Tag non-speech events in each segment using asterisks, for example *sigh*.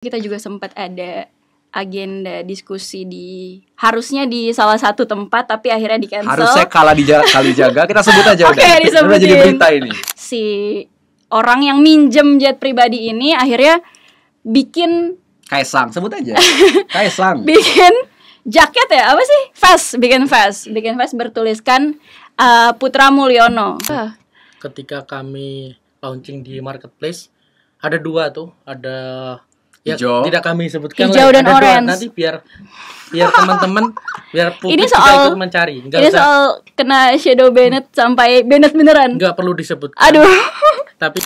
kita juga sempat ada agenda diskusi di harusnya di salah satu tempat tapi akhirnya di cancel. Harusnya kalah di jaga, kali jaga kita sebut aja okay, *laughs* udah. Disebutin. Udah jadi berita ini. Si orang yang minjem jet pribadi ini akhirnya bikin Kaisang sebut aja. *laughs* Kaisang. bikin jaket ya apa sih? Fast bikin fast, bikin fast bertuliskan uh, Putra Mulyono. Ah. Ketika kami launching di marketplace ada dua tuh, ada ya, hijau. tidak kami sebutkan hijau dan Ada orange nanti biar biar teman-teman biar publik ini soal, ikut mencari Enggak ini usah. soal kena shadow Bennett hmm. sampai Bennett beneran nggak perlu disebut aduh tapi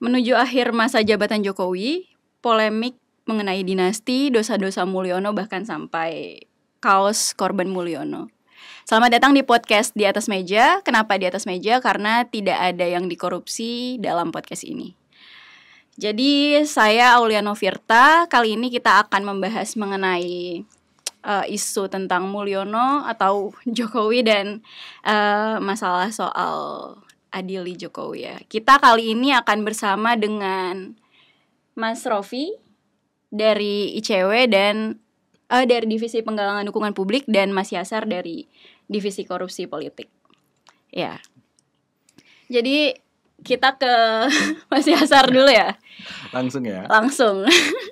menuju akhir masa jabatan Jokowi polemik mengenai dinasti dosa-dosa Mulyono bahkan sampai kaos korban Mulyono Selamat datang di podcast di atas meja. Kenapa di atas meja? Karena tidak ada yang dikorupsi dalam podcast ini. Jadi saya Auliano Virta, kali ini kita akan membahas mengenai uh, isu tentang Mulyono atau Jokowi dan uh, masalah soal Adili Jokowi ya. Kita kali ini akan bersama dengan Mas Rofi dari ICW dan uh, dari Divisi Penggalangan Dukungan Publik dan Mas Yasar dari Divisi Korupsi Politik. Ya. Jadi kita ke *laughs* Mas Yasar dulu ya. Langsung ya. Langsung.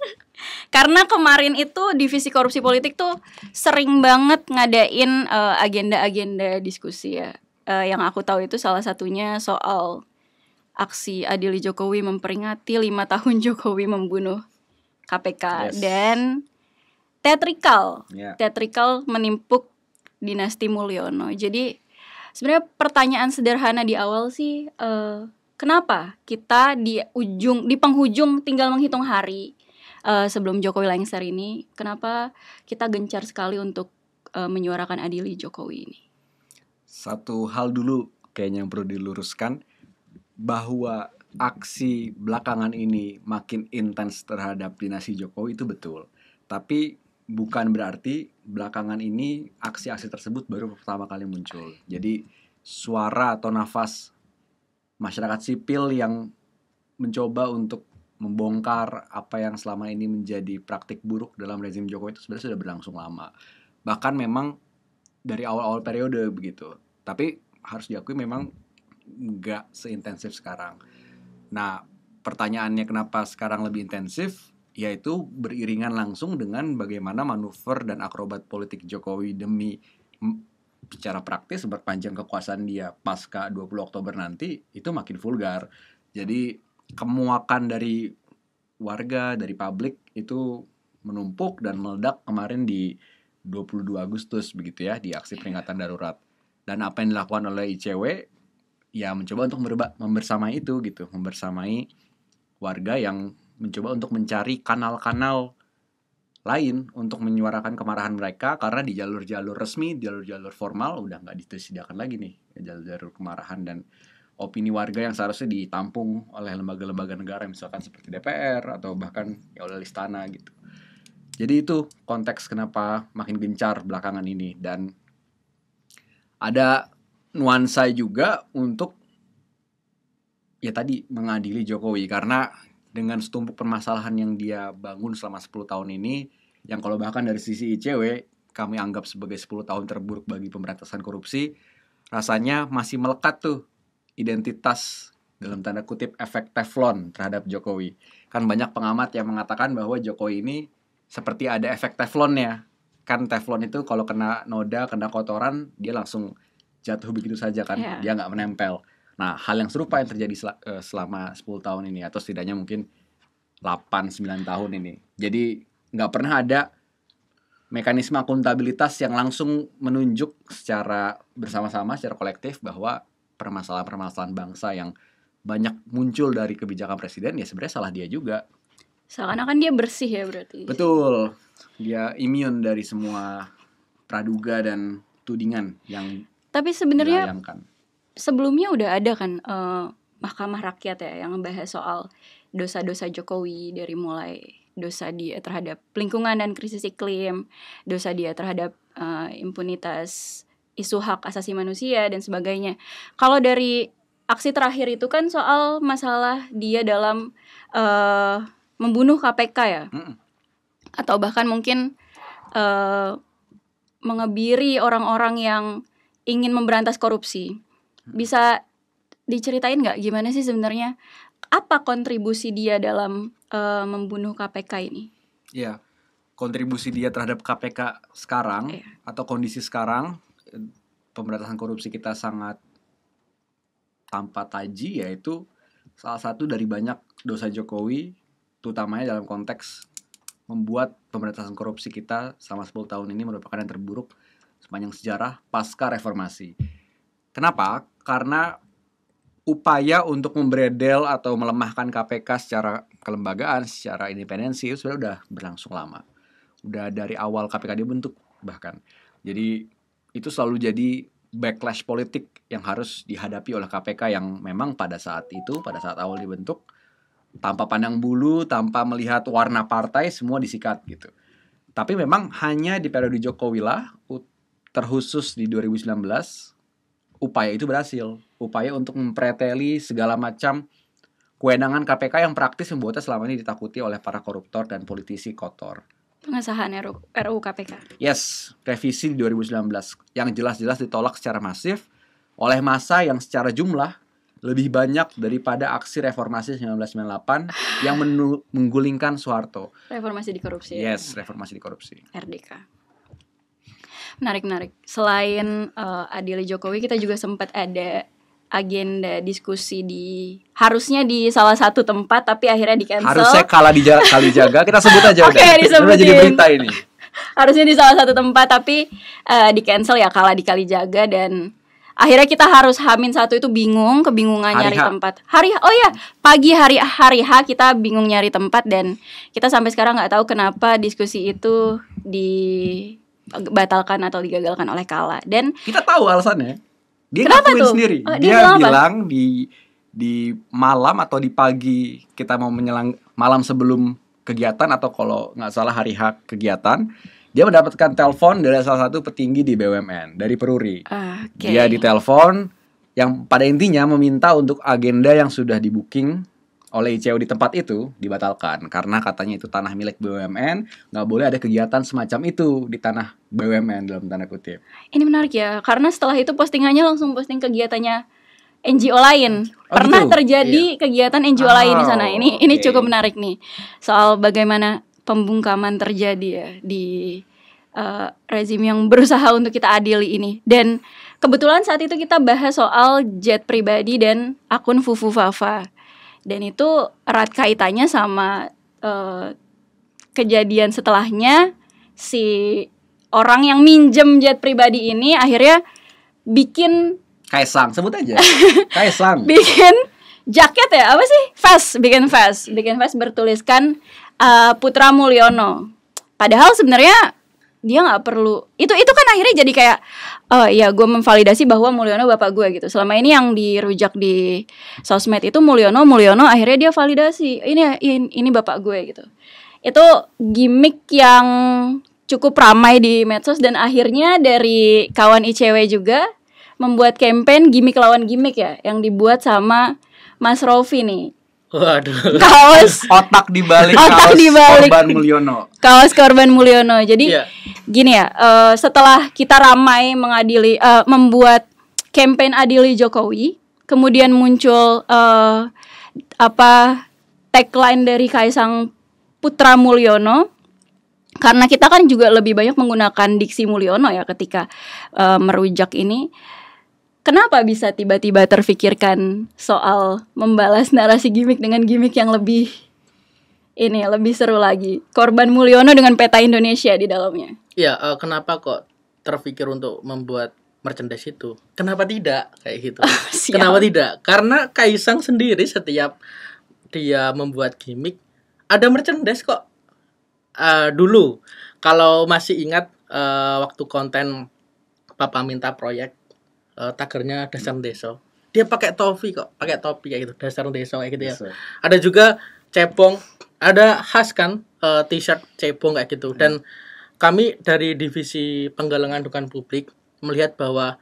*laughs* Karena kemarin itu divisi korupsi politik tuh sering banget ngadain eh, agenda-agenda uh, diskusi ya. Uh, yang aku tahu itu salah satunya soal aksi Adili Jokowi memperingati lima tahun *laughs* Jokowi membunuh KPK yes. dan teatrikal, yeah. teatrikal menimpuk dinasti Mulyono. Jadi sebenarnya pertanyaan sederhana di awal sih uh, kenapa kita di ujung di penghujung tinggal menghitung hari uh, sebelum Jokowi lengser ini kenapa kita gencar sekali untuk uh, menyuarakan adili Jokowi ini satu hal dulu kayaknya yang perlu diluruskan bahwa aksi belakangan ini makin intens terhadap dinasti Jokowi itu betul tapi bukan berarti belakangan ini aksi-aksi tersebut baru pertama kali muncul jadi suara atau nafas masyarakat sipil yang mencoba untuk membongkar apa yang selama ini menjadi praktik buruk dalam rezim Jokowi itu sebenarnya sudah berlangsung lama. Bahkan memang dari awal-awal periode begitu. Tapi harus diakui memang nggak seintensif sekarang. Nah, pertanyaannya kenapa sekarang lebih intensif? Yaitu beriringan langsung dengan bagaimana manuver dan akrobat politik Jokowi demi secara praktis berpanjang kekuasaan dia pasca 20 Oktober nanti itu makin vulgar. Jadi kemuakan dari warga dari publik itu menumpuk dan meledak kemarin di 22 Agustus begitu ya di aksi peringatan darurat. Dan apa yang dilakukan oleh ICW ya mencoba untuk merubah membersamai itu gitu, membersamai warga yang mencoba untuk mencari kanal-kanal lain untuk menyuarakan kemarahan mereka karena di jalur-jalur resmi, jalur-jalur formal udah nggak disediakan lagi nih ya, jalur-jalur kemarahan dan opini warga yang seharusnya ditampung oleh lembaga-lembaga negara misalkan seperti DPR atau bahkan ya oleh istana gitu. Jadi itu konteks kenapa makin gencar belakangan ini dan ada nuansa juga untuk ya tadi mengadili Jokowi karena dengan setumpuk permasalahan yang dia bangun selama 10 tahun ini yang kalau bahkan dari sisi ICW kami anggap sebagai 10 tahun terburuk bagi pemberantasan korupsi rasanya masih melekat tuh identitas dalam tanda kutip efek teflon terhadap Jokowi. Kan banyak pengamat yang mengatakan bahwa Jokowi ini seperti ada efek teflonnya. Kan teflon itu kalau kena noda, kena kotoran, dia langsung jatuh begitu saja kan, yeah. dia nggak menempel. Nah, hal yang serupa yang terjadi sel eh, selama 10 tahun ini atau setidaknya mungkin 8 9 tahun ini. Jadi nggak pernah ada mekanisme akuntabilitas yang langsung menunjuk secara bersama-sama secara kolektif bahwa permasalahan-permasalahan bangsa yang banyak muncul dari kebijakan presiden ya sebenarnya salah dia juga. Seakan-akan dia bersih ya berarti. Betul. Dia imun dari semua praduga dan tudingan yang tapi sebenarnya sebelumnya udah ada kan uh, Mahkamah Rakyat ya yang bahas soal dosa-dosa Jokowi dari mulai dosa dia terhadap lingkungan dan krisis iklim, dosa dia terhadap uh, impunitas isu hak asasi manusia dan sebagainya. Kalau dari aksi terakhir itu kan soal masalah dia dalam uh, membunuh KPK ya, atau bahkan mungkin uh, mengebiri orang-orang yang ingin memberantas korupsi bisa diceritain nggak gimana sih sebenarnya apa kontribusi dia dalam uh, membunuh KPK ini? Ya, kontribusi dia terhadap KPK sekarang yeah. atau kondisi sekarang pemberantasan korupsi kita sangat tanpa taji yaitu salah satu dari banyak dosa Jokowi terutamanya dalam konteks membuat pemberantasan korupsi kita selama 10 tahun ini merupakan yang terburuk sepanjang sejarah pasca reformasi. Kenapa? karena upaya untuk membredel atau melemahkan KPK secara kelembagaan, secara independensi itu sebenarnya udah berlangsung lama. Udah dari awal KPK dibentuk bahkan. Jadi itu selalu jadi backlash politik yang harus dihadapi oleh KPK yang memang pada saat itu, pada saat awal dibentuk, tanpa pandang bulu, tanpa melihat warna partai, semua disikat gitu. Tapi memang hanya di periode Jokowi lah, terkhusus di 2019, upaya itu berhasil. Upaya untuk mempreteli segala macam kewenangan KPK yang praktis membuatnya selama ini ditakuti oleh para koruptor dan politisi kotor. Pengesahan RUU KPK. Yes, revisi di 2019 yang jelas-jelas ditolak secara masif oleh masa yang secara jumlah lebih banyak daripada aksi reformasi 1998 yang menggulingkan Soeharto. Reformasi di korupsi. Yes, reformasi di korupsi. RDK menarik menarik selain uh, eh, Adili Jokowi kita juga sempat ada agenda diskusi di harusnya di salah satu tempat tapi akhirnya di cancel harusnya kalah di jaga, kali jaga kita sebut aja *laughs* okay, udah disebutin. udah jadi berita ini *laughs* harusnya di salah satu tempat tapi uh, di cancel ya kalah di kali jaga dan akhirnya kita harus hamin satu itu bingung kebingungan hari nyari ha. tempat hari oh ya pagi hari hari H kita bingung nyari tempat dan kita sampai sekarang nggak tahu kenapa diskusi itu di dibatalkan atau digagalkan oleh Kala. Dan kita tahu alasannya. Dia Kenapa tuh? sendiri. Oh, dia, dia bilang di di malam atau di pagi kita mau menyelang malam sebelum kegiatan atau kalau nggak salah hari hak kegiatan dia mendapatkan telepon dari salah satu petinggi di BUMN dari Peruri ah, okay. dia ditelepon yang pada intinya meminta untuk agenda yang sudah di booking oleh ICU e di tempat itu dibatalkan karena katanya itu tanah milik BUMN nggak boleh ada kegiatan semacam itu di tanah BUMN dalam tanda kutip. Ini menarik ya karena setelah itu postingannya langsung posting kegiatannya NGO lain oh, pernah gitu? terjadi iya. kegiatan NGO oh, ah, lain di sana ini okay. ini cukup menarik nih soal bagaimana pembungkaman terjadi ya di uh, rezim yang berusaha untuk kita adili ini dan kebetulan saat itu kita bahas soal jet pribadi dan akun Fufu Fafa dan itu erat kaitannya sama uh, kejadian setelahnya si orang yang minjem jet pribadi ini akhirnya bikin Kaisang sebut aja *laughs* Kaisang bikin jaket ya apa sih vest bikin vest bikin vest bertuliskan uh, Putra Mulyono padahal sebenarnya dia nggak perlu itu itu kan akhirnya jadi kayak uh, oh ya gue memvalidasi bahwa Mulyono bapak gue gitu selama ini yang dirujak di sosmed itu Mulyono Mulyono akhirnya dia validasi ini ini, ini bapak gue gitu itu gimmick yang cukup ramai di medsos dan akhirnya dari kawan ICW juga membuat campaign gimmick lawan gimmick ya yang dibuat sama Mas Rofi nih Waduh. Kaos otak di balik otak di balik korban Mulyono. Kaos korban Mulyono. Jadi yeah. gini ya, uh, setelah kita ramai mengadili uh, membuat kampanye adili Jokowi, kemudian muncul uh, apa tagline dari Kaisang Putra Mulyono karena kita kan juga lebih banyak menggunakan diksi Mulyono ya ketika uh, merujak ini kenapa bisa tiba-tiba terfikirkan soal membalas narasi gimmick dengan gimmick yang lebih ini lebih seru lagi korban Mulyono dengan peta Indonesia di dalamnya. Iya, uh, kenapa kok terfikir untuk membuat merchandise itu? Kenapa tidak kayak gitu? *laughs* Ah, kenapa tidak? Karena Kaisang sendiri setiap dia membuat gimmick ada merchandise kok. Uh, dulu kalau masih ingat uh, waktu konten Papa minta proyek uh, eh, tagarnya dasar hmm. deso dia pakai topi kok pakai topi kayak gitu dasar deso kayak gitu ya yes, ada juga cepong, ada khas kan uh, t-shirt cepong kayak gitu dan hmm. kami dari divisi penggalangan dukungan publik melihat bahwa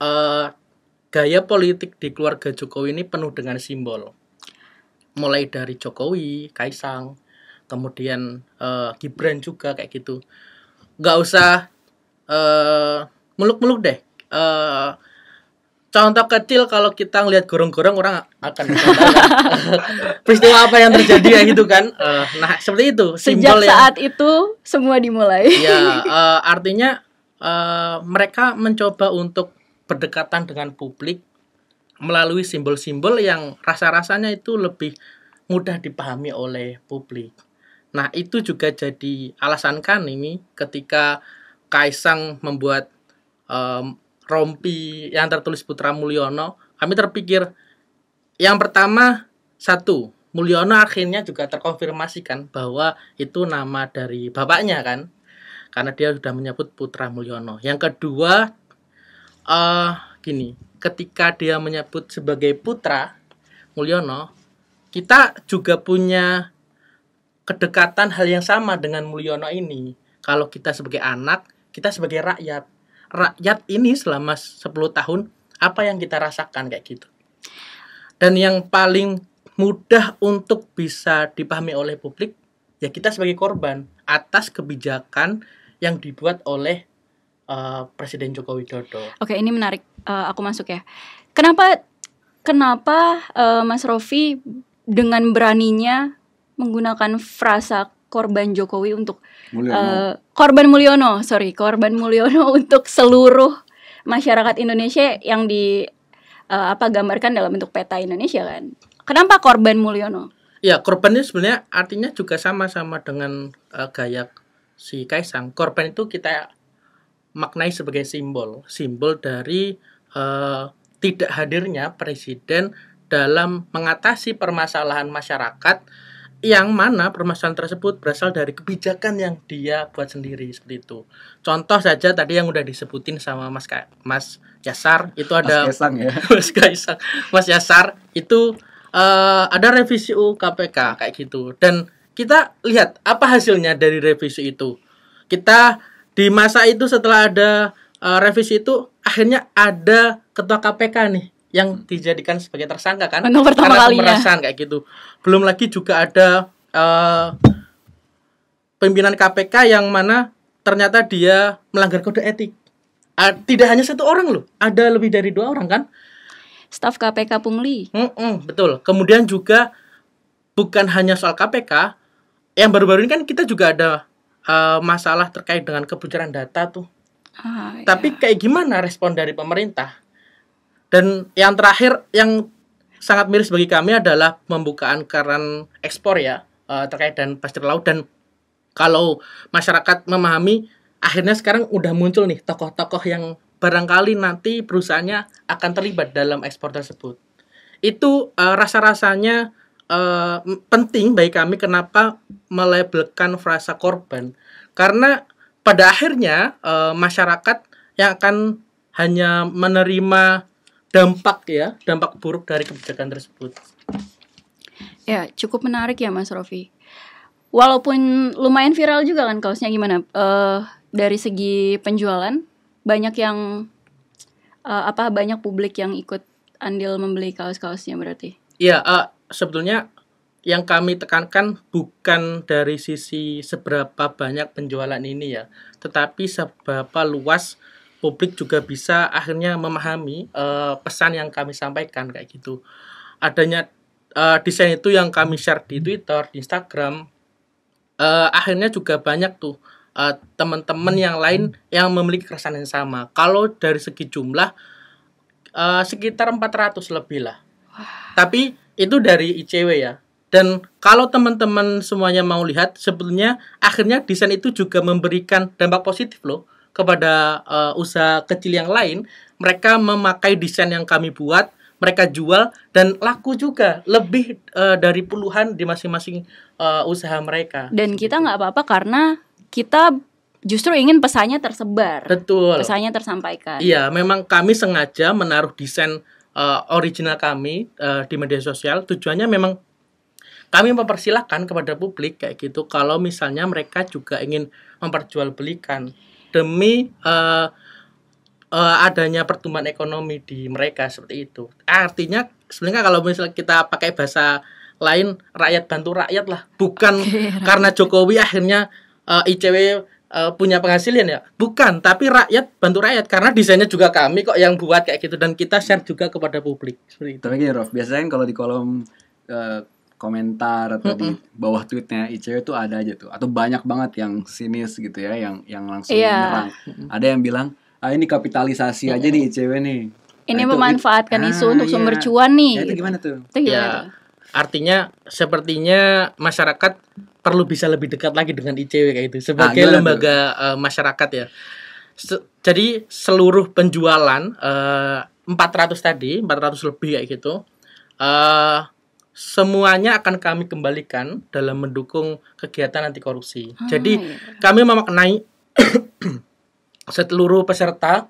uh, gaya politik di keluarga Jokowi ini penuh dengan simbol mulai dari Jokowi Kaisang kemudian uh, Gibran juga kayak gitu nggak usah uh, meluk muluk deh uh, contoh kecil kalau kita ngelihat gorong-gorong orang akan *laughs* peristiwa apa yang terjadi ya gitu kan uh, nah seperti itu sejak yang, saat itu semua dimulai ya uh, *laughs* artinya uh, mereka mencoba untuk berdekatan dengan publik melalui simbol-simbol yang rasa-rasanya itu lebih mudah dipahami oleh publik Nah, itu juga jadi alasan kan ini ketika Kaisang membuat um, rompi yang tertulis Putra Mulyono, kami terpikir yang pertama satu Mulyono akhirnya juga terkonfirmasikan bahwa itu nama dari bapaknya kan, karena dia sudah menyebut Putra Mulyono. Yang kedua, uh, gini, ketika dia menyebut sebagai Putra Mulyono, kita juga punya kedekatan hal yang sama dengan Mulyono ini. Kalau kita sebagai anak, kita sebagai rakyat rakyat ini selama 10 tahun apa yang kita rasakan kayak gitu. Dan yang paling mudah untuk bisa dipahami oleh publik ya kita sebagai korban atas kebijakan yang dibuat oleh uh, Presiden Joko Widodo. Oke, ini menarik. Uh, aku masuk ya. Kenapa kenapa uh, Mas Rofi dengan beraninya menggunakan frasa korban Jokowi untuk Mulyono. Uh, korban Mulyono, sorry, korban Mulyono *laughs* untuk seluruh masyarakat Indonesia yang di uh, apa gambarkan dalam bentuk peta Indonesia kan. Kenapa korban Mulyono? Ya, korbannya sebenarnya artinya juga sama-sama dengan uh, gaya si Kaisang. Korban itu kita maknai sebagai simbol, simbol dari uh, tidak hadirnya presiden dalam mengatasi permasalahan masyarakat yang mana permasalahan tersebut berasal dari kebijakan yang dia buat sendiri seperti itu. Contoh saja tadi yang udah disebutin sama Mas Ka Mas Yasar itu ada Mas Kaisang ya. *laughs* Mas Kaisang. Mas Yasar itu uh, ada revisi UU KPK kayak gitu. Dan kita lihat apa hasilnya dari revisi itu. Kita di masa itu setelah ada uh, revisi itu akhirnya ada ketua KPK nih yang dijadikan sebagai tersangka kan Untuk pertama karena kalinya. pemerasan kayak gitu. Belum lagi juga ada uh, pimpinan KPK yang mana ternyata dia melanggar kode etik. Uh, tidak hanya satu orang loh, ada lebih dari dua orang kan? Staf KPK Pungli. Mm -mm, betul. Kemudian juga bukan hanya soal KPK, yang baru-baru ini kan kita juga ada uh, masalah terkait dengan kebocoran data tuh. Ah, Tapi iya. kayak gimana respon dari pemerintah? Dan yang terakhir yang sangat miris bagi kami adalah pembukaan keran ekspor ya eh, terkait dan pasir laut dan kalau masyarakat memahami akhirnya sekarang udah muncul nih tokoh-tokoh yang barangkali nanti perusahaannya akan terlibat dalam ekspor tersebut. Itu uh, rasa-rasanya uh, penting bagi kami kenapa melabelkan frasa korban. Karena pada akhirnya uh, masyarakat yang akan hanya menerima dampak ya, dampak buruk dari kebijakan tersebut. Ya, cukup menarik ya Mas Rofi. Walaupun lumayan viral juga kan kaosnya gimana? Uh, dari segi penjualan banyak yang uh, apa banyak publik yang ikut andil membeli kaos-kaosnya berarti? ya uh, sebetulnya yang kami tekankan bukan dari sisi seberapa banyak penjualan ini ya, tetapi seberapa luas publik juga bisa akhirnya memahami uh, pesan yang kami sampaikan kayak gitu adanya uh, desain itu yang kami share di Twitter di Instagram uh, akhirnya juga banyak tuh uh, teman-teman yang lain yang memiliki keresahan yang sama kalau dari segi jumlah uh, sekitar 400 lebih lah tapi itu dari ICW ya dan kalau teman-teman semuanya mau lihat, sebetulnya akhirnya desain itu juga memberikan dampak positif loh kepada uh, usaha kecil yang lain, mereka memakai desain yang kami buat, mereka jual dan laku juga lebih uh, dari puluhan di masing-masing uh, usaha mereka. Dan kita nggak apa-apa karena kita justru ingin pesannya tersebar. Betul. Pesannya tersampaikan. Iya, memang kami sengaja menaruh desain uh, original kami uh, di media sosial. Tujuannya memang kami mempersilahkan kepada publik kayak gitu kalau misalnya mereka juga ingin memperjualbelikan demi uh, uh, adanya pertumbuhan ekonomi di mereka seperti itu. Artinya sebenarnya kalau misalnya kita pakai bahasa lain rakyat bantu rakyat lah, bukan okay, rakyat. karena Jokowi akhirnya uh, eh, ICW uh, punya penghasilan ya, bukan, tapi rakyat bantu rakyat karena desainnya juga kami kok yang buat kayak gitu dan kita share juga kepada publik. Seperti itu. Tapi gini Rof, biasanya kan kalau di kolom uh, komentar atau mm -mm. di bawah tweetnya ICW itu ada aja tuh atau banyak banget yang sinis gitu ya yang yang langsung yeah. menyerang ada yang bilang ah ini kapitalisasi mm -hmm. aja di ICW nih ini nah, memanfaatkan itu, isu ah, untuk sumber iya. sumber cuan nih ya, itu gimana tuh itu gimana ya tuh? artinya sepertinya masyarakat perlu bisa lebih dekat lagi dengan ICW kayak itu sebagai ah, lembaga uh, masyarakat ya Se jadi seluruh penjualan uh, eh, 400 tadi 400 lebih kayak gitu uh, semuanya akan kami kembalikan dalam mendukung kegiatan anti korupsi. Oh, Jadi iya, iya. kami memaknai *coughs* seluruh peserta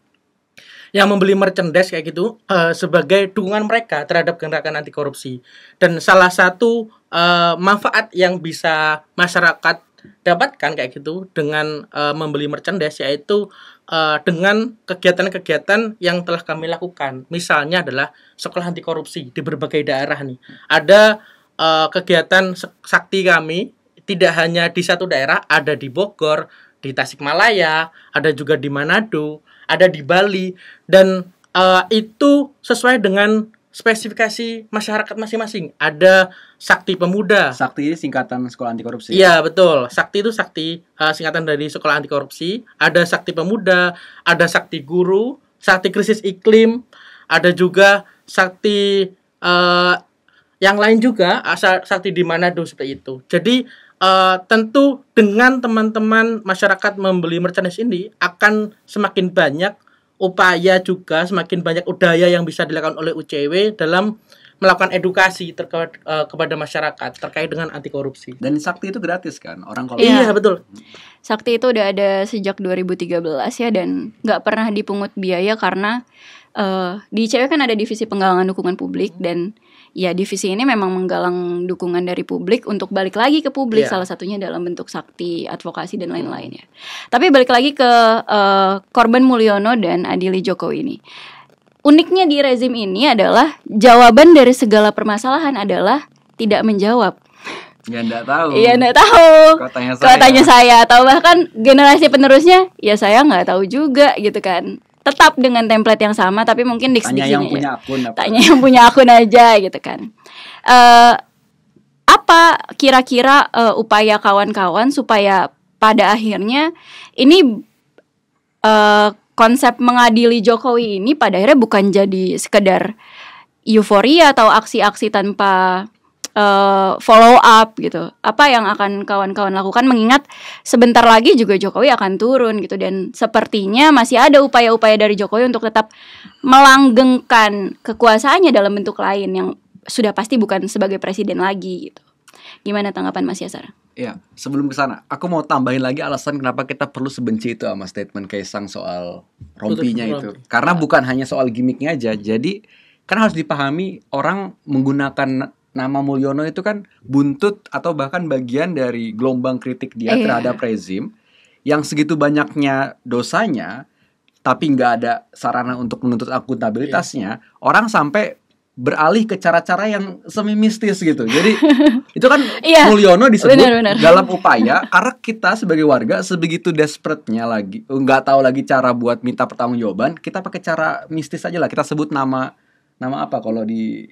*coughs* yang membeli merchandise kayak gitu uh, sebagai dukungan mereka terhadap gerakan anti korupsi. Dan salah satu uh, manfaat yang bisa masyarakat dapatkan kayak gitu dengan uh, membeli merchandise yaitu uh, dengan kegiatan-kegiatan yang telah kami lakukan. Misalnya adalah sekolah anti korupsi di berbagai daerah nih. Ada uh, kegiatan sakti kami tidak hanya di satu daerah, ada di Bogor, di Tasikmalaya, ada juga di Manado, ada di Bali dan uh, itu sesuai dengan spesifikasi masyarakat masing-masing. Ada sakti pemuda. Sakti ini singkatan sekolah anti korupsi. Iya, betul. Sakti itu sakti uh, singkatan dari sekolah anti korupsi. Ada sakti pemuda, ada sakti guru, sakti krisis iklim, ada juga sakti uh, yang lain juga Asal eh, sakti di mana tuh seperti itu. Jadi uh, tentu dengan teman-teman masyarakat membeli merchandise ini akan semakin banyak upaya juga semakin banyak udaya yang bisa dilakukan oleh UCW dalam melakukan edukasi terkait uh, kepada masyarakat terkait dengan anti korupsi. Dan sakti itu gratis kan orang kalau Iya, iya. betul. Sakti itu udah ada sejak 2013 ya dan nggak pernah dipungut biaya karena uh, di ICW kan ada divisi penggalangan dukungan publik dan ya divisi ini memang menggalang dukungan dari publik untuk balik lagi ke publik yeah. salah satunya dalam bentuk sakti advokasi dan lain-lain ya tapi balik lagi ke uh, Korban Mulyono dan Adili Joko ini uniknya di rezim ini adalah jawaban dari segala permasalahan adalah tidak menjawab Ya enggak tahu. Iya enggak tahu. Kotanya saya. Kotanya saya atau bahkan generasi penerusnya ya saya enggak tahu juga gitu kan tetap dengan template yang sama tapi mungkin di tanya yang punya ya. akun apa? tanya yang punya akun aja gitu kan uh, apa kira-kira uh, upaya kawan-kawan supaya pada akhirnya ini uh, konsep mengadili Jokowi ini pada akhirnya bukan jadi sekedar euforia atau aksi-aksi tanpa uh, follow up gitu. Apa yang akan kawan-kawan lakukan mengingat sebentar lagi juga Jokowi akan turun gitu dan sepertinya masih ada upaya-upaya dari Jokowi untuk tetap melanggengkan kekuasaannya dalam bentuk lain yang sudah pasti bukan sebagai presiden lagi gitu. Gimana tanggapan Mas Yasar? Ya, sebelum ke sana, aku mau tambahin lagi alasan kenapa kita perlu sebenci itu sama statement Kaisang soal rompinya Betul, itu. Rompi. Karena bukan hanya soal gimmicknya aja. Jadi, kan harus dipahami orang menggunakan nama Mulyono itu kan buntut atau bahkan bagian dari gelombang kritik dia eh, terhadap rezim yang segitu banyaknya dosanya tapi nggak ada sarana untuk menuntut akuntabilitasnya iya. orang sampai beralih ke cara-cara yang semi mistis gitu. Jadi *laughs* itu kan iya. Mulyono disebut bener, bener. dalam upaya karena kita sebagai warga sebegitu desperate-nya lagi nggak tahu lagi cara buat minta pertanggungjawaban, kita pakai cara mistis aja lah. Kita sebut nama nama apa kalau di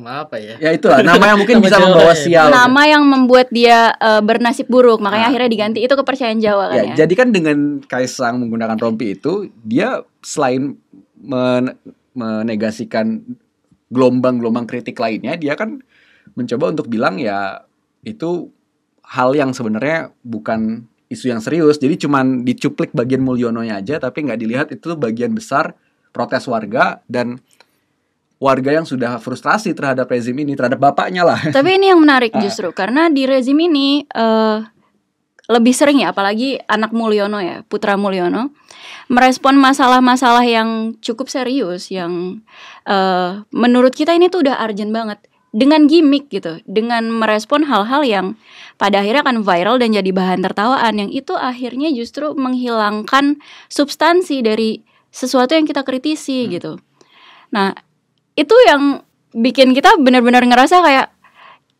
Nama apa ya? Ya itulah nama yang mungkin bisa membawa ya, ya. sial. Nama yang membuat dia uh, bernasib buruk, makanya nah. akhirnya diganti itu kepercayaan Jawa kan ya. ya? Jadi kan dengan Kaisang menggunakan rompi itu, dia selain men menegasikan gelombang-gelombang kritik lainnya, dia kan mencoba untuk bilang ya itu hal yang sebenarnya bukan isu yang serius. Jadi cuma dicuplik bagian Mulyononya aja, tapi nggak dilihat itu bagian besar protes warga dan warga yang sudah frustrasi terhadap rezim ini terhadap bapaknya lah. Tapi ini yang menarik *laughs* ah. justru karena di rezim ini uh, lebih sering ya apalagi anak Mulyono ya, Putra Mulyono merespon masalah-masalah yang cukup serius yang uh, menurut kita ini tuh udah urgent banget dengan gimmick gitu, dengan merespon hal-hal yang pada akhirnya akan viral dan jadi bahan tertawaan yang itu akhirnya justru menghilangkan substansi dari sesuatu yang kita kritisi hmm. gitu. Nah, itu yang bikin kita benar-benar ngerasa kayak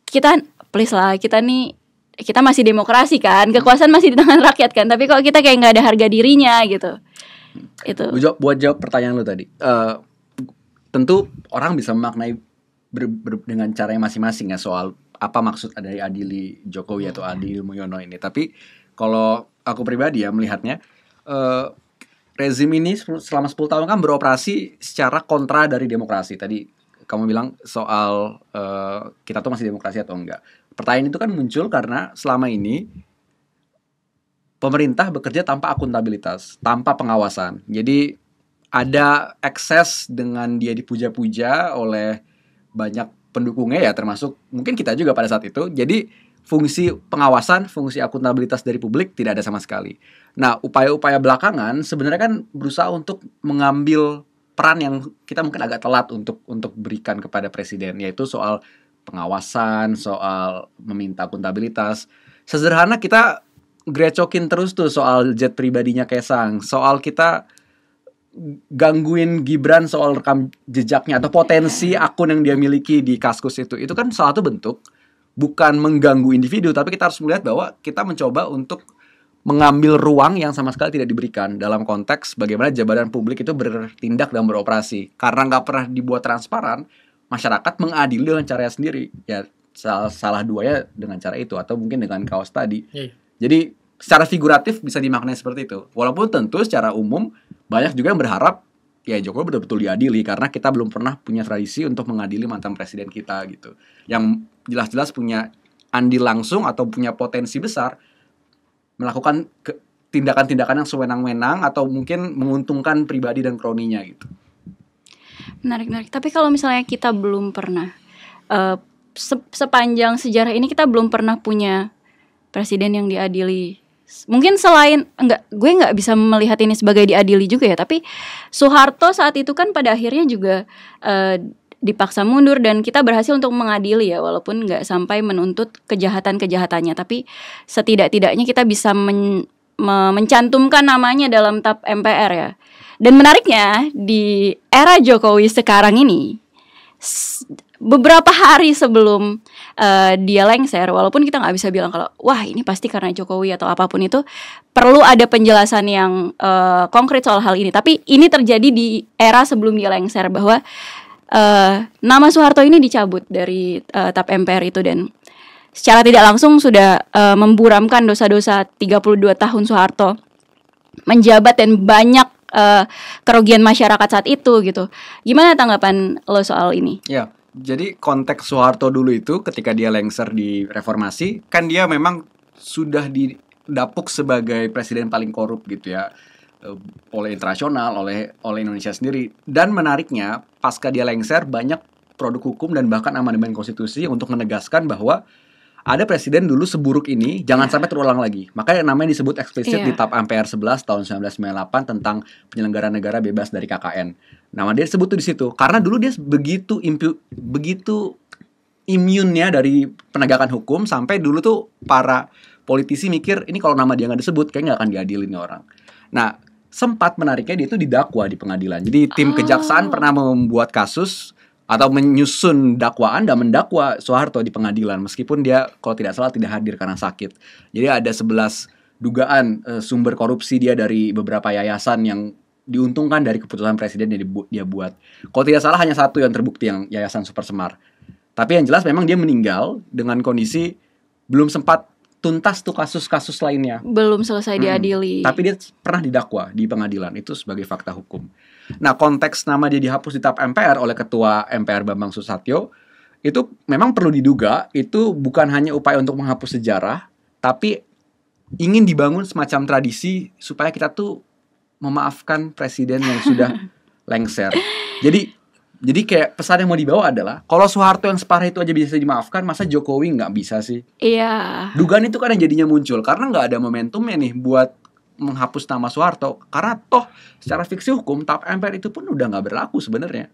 kita please lah kita nih kita masih demokrasi kan kekuasaan masih di tangan *laughs* rakyat kan tapi kok kita kayak nggak ada harga dirinya gitu itu buat jawab, buat jawab pertanyaan lu tadi uh, tentu orang bisa memaknai ber, ber, dengan caranya masing-masing ya soal apa maksud dari Adili Jokowi atau hmm. adil Muyono ini tapi kalau aku pribadi ya melihatnya uh, rezim ini selama 10 tahun kan beroperasi secara kontra dari demokrasi. Tadi kamu bilang soal uh, kita tuh masih demokrasi atau enggak. Pertanyaan itu kan muncul karena selama ini pemerintah bekerja tanpa akuntabilitas, tanpa pengawasan. Jadi ada ekses dengan dia dipuja-puja oleh banyak pendukungnya ya termasuk mungkin kita juga pada saat itu. Jadi fungsi pengawasan, fungsi akuntabilitas dari publik tidak ada sama sekali. Nah, upaya-upaya belakangan sebenarnya kan berusaha untuk mengambil peran yang kita mungkin agak telat untuk untuk berikan kepada presiden yaitu soal pengawasan, soal meminta akuntabilitas. Sederhana kita grecokin terus tuh soal jet pribadinya Kaisang, soal kita gangguin Gibran soal rekam jejaknya atau potensi akun yang dia miliki di Kaskus itu. Itu kan salah satu bentuk bukan mengganggu individu, tapi kita harus melihat bahwa kita mencoba untuk mengambil ruang yang sama sekali tidak diberikan dalam konteks bagaimana jabatan publik itu bertindak dan beroperasi. Karena nggak pernah dibuat transparan, masyarakat mengadili dengan caranya sendiri. Ya salah, salah duanya dengan cara itu atau mungkin dengan kaos tadi. Iya. Jadi secara figuratif bisa dimaknai seperti itu. Walaupun tentu secara umum banyak juga yang berharap ya Jokowi betul-betul diadili karena kita belum pernah punya tradisi untuk mengadili mantan presiden kita gitu. Yang jelas-jelas punya andil langsung atau punya potensi besar melakukan tindakan-tindakan yang sewenang-wenang atau mungkin menguntungkan pribadi dan kroninya gitu. Menarik, menarik. Tapi kalau misalnya kita belum pernah uh, se sepanjang sejarah ini kita belum pernah punya presiden yang diadili. Mungkin selain enggak gue nggak bisa melihat ini sebagai diadili juga ya, tapi Soeharto saat itu kan pada akhirnya juga uh, dipaksa mundur dan kita berhasil untuk mengadili ya walaupun nggak sampai menuntut kejahatan-kejahatannya tapi setidak-tidaknya kita bisa men me mencantumkan namanya dalam tap MPR ya. Dan menariknya di era Jokowi sekarang ini beberapa hari sebelum uh, dia lengser walaupun kita nggak bisa bilang kalau wah ini pasti karena Jokowi atau apapun itu perlu ada penjelasan yang uh, konkret soal hal ini tapi ini terjadi di era sebelum dia lengser bahwa uh, nama Soeharto ini dicabut dari uh, TAP MPR itu dan secara tidak langsung sudah uh, memburamkan dosa-dosa 32 tahun Soeharto menjabat dan banyak uh, kerugian masyarakat saat itu gitu. Gimana tanggapan lo soal ini? Ya, jadi konteks Soeharto dulu itu ketika dia lengser di reformasi kan dia memang sudah didapuk sebagai presiden paling korup gitu ya Eh, oleh internasional, oleh oleh Indonesia sendiri. Dan menariknya, pasca dia lengser banyak produk hukum dan bahkan amandemen konstitusi untuk menegaskan bahwa ada presiden dulu seburuk ini, jangan sampai terulang lagi. Makanya namanya disebut eksplisit yeah. di TAP MPR 11 tahun 1998 tentang penyelenggara negara bebas dari KKN. Nama dia disebut tuh di situ karena dulu dia begitu impu, begitu imunnya dari penegakan hukum sampai dulu tuh para politisi mikir ini kalau nama dia nggak disebut kayak nggak akan diadilin orang. Nah, sempat menariknya dia itu didakwa di pengadilan. Jadi tim oh. kejaksaan pernah membuat kasus atau menyusun dakwaan dan mendakwa Soeharto di pengadilan meskipun dia kalau tidak salah tidak hadir karena sakit. Jadi ada 11 dugaan e, sumber korupsi dia dari beberapa yayasan yang diuntungkan dari keputusan presiden yang dibu dia buat. Kalau tidak salah hanya satu yang terbukti yang Yayasan Super Semar. Tapi yang jelas memang dia meninggal dengan kondisi belum sempat tuntas tuh kasus-kasus lainnya. Belum selesai hmm. diadili. Tapi dia pernah didakwa di pengadilan itu sebagai fakta hukum. Nah, konteks nama dia dihapus di tahap MPR oleh ketua MPR Bambang Susatyo itu memang perlu diduga itu bukan hanya upaya untuk menghapus sejarah, tapi ingin dibangun semacam tradisi supaya kita tuh memaafkan presiden yang sudah *laughs* lengser. Jadi jadi kayak pesan yang mau dibawa adalah kalau Soeharto yang separah itu aja bisa dimaafkan, masa Jokowi nggak bisa sih? Iya. Dugaan itu kan yang jadinya muncul karena nggak ada momentumnya nih buat menghapus nama Soeharto karena toh secara fiksi hukum tap MPR itu pun udah nggak berlaku sebenarnya.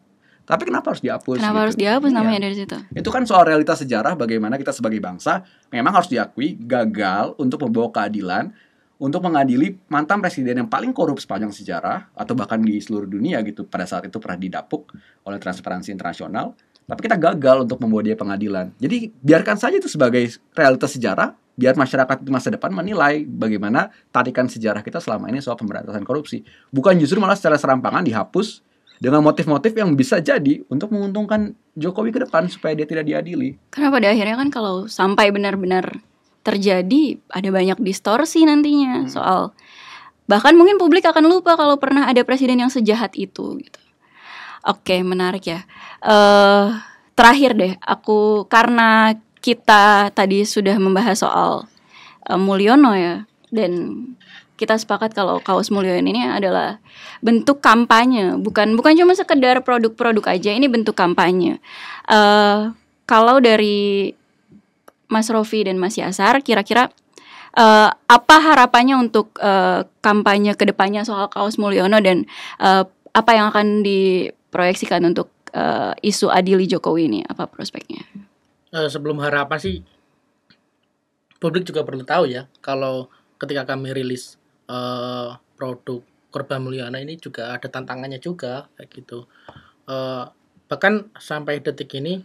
Tapi kenapa harus dihapus? Kenapa gitu? harus dihapus namanya iya. dari situ? Itu kan soal realitas sejarah bagaimana kita sebagai bangsa memang harus diakui gagal untuk membawa keadilan untuk mengadili mantan presiden yang paling korup sepanjang sejarah atau bahkan di seluruh dunia gitu pada saat itu pernah didapuk oleh Transparansi Internasional tapi kita gagal untuk membawa dia pengadilan jadi biarkan saja itu sebagai realitas sejarah biar masyarakat di masa depan menilai bagaimana tarikan sejarah kita selama ini soal pemberantasan korupsi bukan justru malah secara serampangan dihapus dengan motif-motif yang bisa jadi untuk menguntungkan Jokowi ke depan supaya dia tidak diadili. Karena pada akhirnya kan kalau sampai benar-benar terjadi ada banyak distorsi nantinya hmm. soal bahkan mungkin publik akan lupa kalau pernah ada presiden yang sejahat itu gitu. Oke, menarik ya. Uh, terakhir deh, aku karena kita tadi sudah membahas soal uh, Mulyono ya dan kita sepakat kalau kaos Mulyono ini adalah bentuk kampanye, bukan bukan cuma sekedar produk-produk aja, ini bentuk kampanye. Uh, kalau dari Mas Rofi dan Mas Yasar kira-kira uh, apa harapannya untuk uh, kampanye kedepannya soal kaos Mulyono dan uh, apa yang akan diproyeksikan untuk uh, isu Adili Jokowi ini apa prospeknya? Uh, sebelum harapan sih publik juga perlu tahu ya kalau ketika kami rilis uh, produk Korban Mulyana ini juga ada tantangannya juga kayak gitu. Uh, bahkan sampai detik ini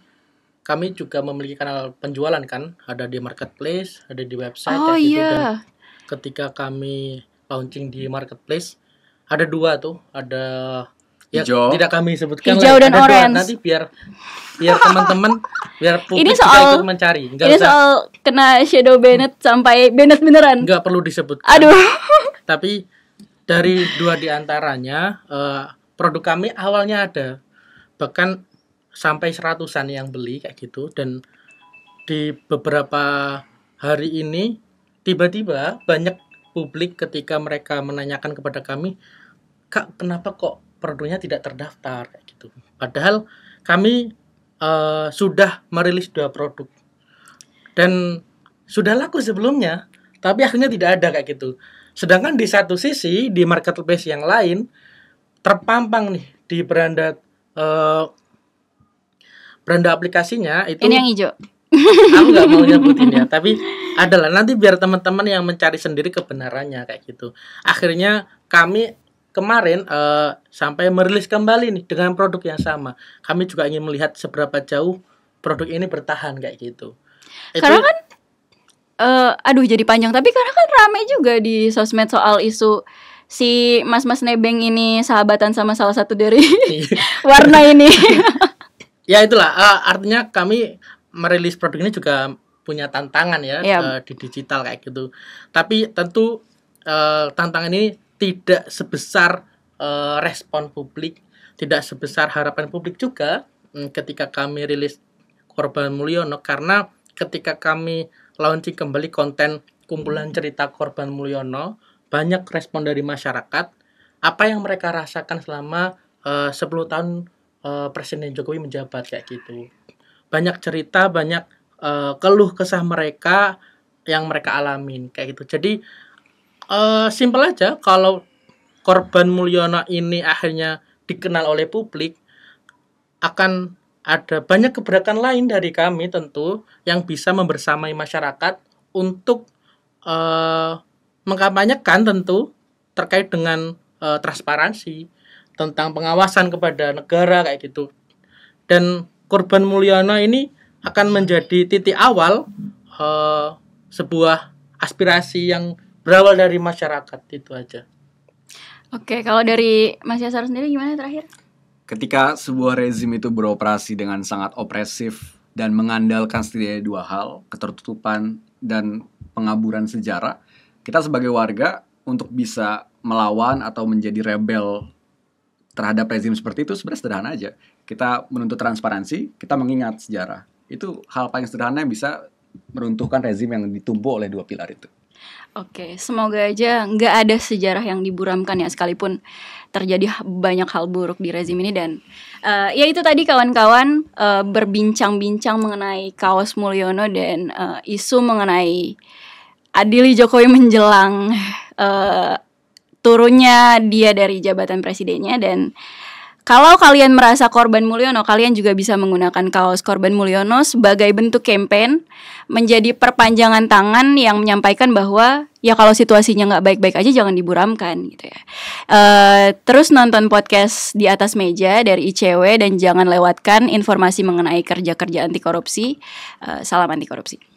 kami juga memiliki kanal penjualan kan, ada di marketplace, ada di website oh, ya, gitu yeah. dan ketika kami launching di marketplace ada dua tuh, ada ya hijau. tidak kami sebutkan hijau lah. dan ada orange. Dua, nanti biar biar teman-teman biar *laughs* publik ini soal, ikut mencari. Enggak ini usah. soal kena shadow Bennett hmm. sampai Bennett beneran. nggak perlu disebut. Aduh. *laughs* Tapi dari dua diantaranya uh, eh, produk kami awalnya ada bahkan sampai seratusan yang beli kayak gitu dan di beberapa hari ini tiba-tiba banyak publik ketika mereka menanyakan kepada kami kak kenapa kok produknya tidak terdaftar kayak gitu padahal kami uh, sudah merilis dua produk dan sudah laku sebelumnya tapi akhirnya tidak ada kayak gitu sedangkan di satu sisi di marketplace yang lain terpampang nih di beranda uh, eh, Beranda aplikasinya itu Ini yang hijau. *laughs* aku nggak mau nyebutin ya, *laughs* tapi adalah nanti biar teman-teman yang mencari sendiri kebenarannya kayak gitu. Akhirnya kami kemarin uh, sampai merilis kembali nih dengan produk yang sama. Kami juga ingin melihat seberapa jauh produk ini bertahan kayak gitu. Karena kan uh, aduh jadi panjang tapi karena kan rame juga di sosmed soal isu si mas-mas nebeng ini sahabatan sama salah satu dari *laughs* iya. warna ini ya itulah uh, artinya kami merilis produk ini juga punya tantangan ya yeah. Iya. uh, di digital kayak gitu. Tapi tentu uh, tantangan ini tidak sebesar uh, respon publik, tidak sebesar harapan publik juga um, ketika kami rilis Korban Mulyono karena ketika kami launching kembali konten kumpulan hmm. cerita Korban Mulyono, banyak respon dari masyarakat apa yang mereka rasakan selama uh, 10 tahun uh, Presiden Jokowi menjabat kayak gitu. Banyak cerita, banyak uh, keluh kesah mereka yang mereka alamin kayak gitu. Jadi uh, eh, simple aja kalau korban Mulyono ini akhirnya dikenal oleh publik akan ada banyak keberatan lain dari kami tentu yang bisa membersamai masyarakat untuk uh, mengkampanyekan tentu terkait dengan uh, transparansi tentang pengawasan kepada negara kayak gitu. Dan korban Mulyana ini akan menjadi titik awal uh, sebuah aspirasi yang berawal dari masyarakat itu aja. Oke, kalau dari Mas Yasar sendiri gimana terakhir? Ketika sebuah rezim itu beroperasi dengan sangat opresif dan mengandalkan setidaknya dua hal, ketertutupan dan pengaburan sejarah, kita sebagai warga untuk bisa melawan atau menjadi rebel terhadap rezim seperti itu sebenarnya sederhana aja. Kita menuntut transparansi, kita mengingat sejarah. Itu hal paling sederhana yang bisa meruntuhkan rezim yang ditumpu oleh dua pilar itu. Oke, semoga aja nggak ada sejarah yang diburamkan ya sekalipun terjadi banyak hal buruk di rezim ini dan uh, ya itu tadi kawan-kawan uh, berbincang-bincang mengenai kaos Mulyono dan uh, isu mengenai Adili Jokowi menjelang uh, turunnya dia dari jabatan presidennya dan kalau kalian merasa korban Mulyono, kalian juga bisa menggunakan kaos korban Mulyono sebagai bentuk kampanye menjadi perpanjangan tangan yang menyampaikan bahwa ya kalau situasinya nggak baik-baik aja jangan diburamkan gitu ya. Uh, terus nonton podcast di atas meja dari ICW dan jangan lewatkan informasi mengenai kerja-kerja anti korupsi. Uh, salam anti korupsi.